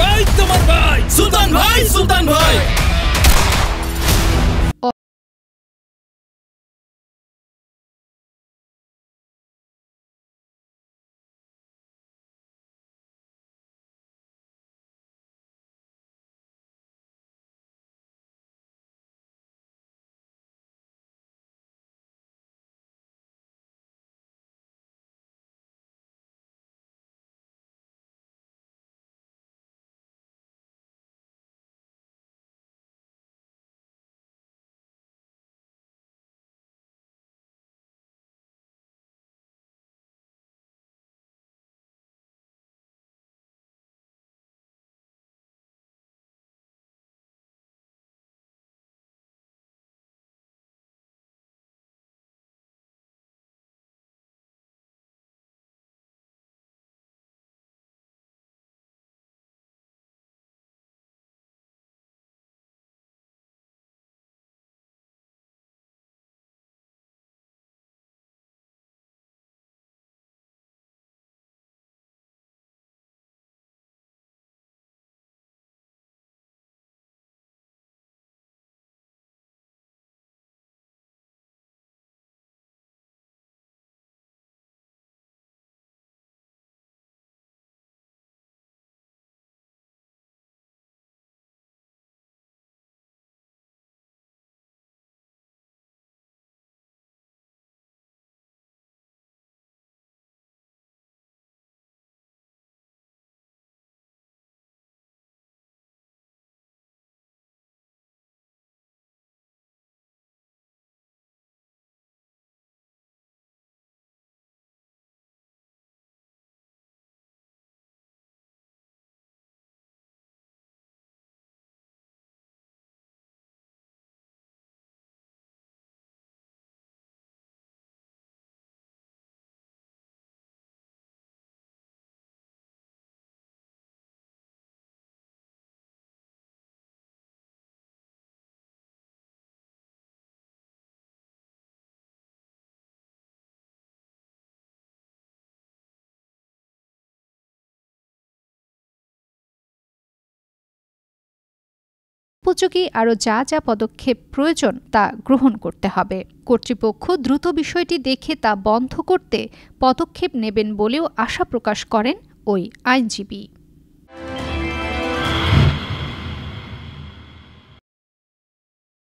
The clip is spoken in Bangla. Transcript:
ভাই তোমার ভাই সুলতান ভাই সুলতান ভাই উপযোগী আরও যা যা পদক্ষেপ প্রয়োজন তা গ্রহণ করতে হবে কর্তৃপক্ষ দ্রুত বিষয়টি দেখে তা বন্ধ করতে পদক্ষেপ নেবেন বলেও আশা প্রকাশ করেন ওই আইনজীবী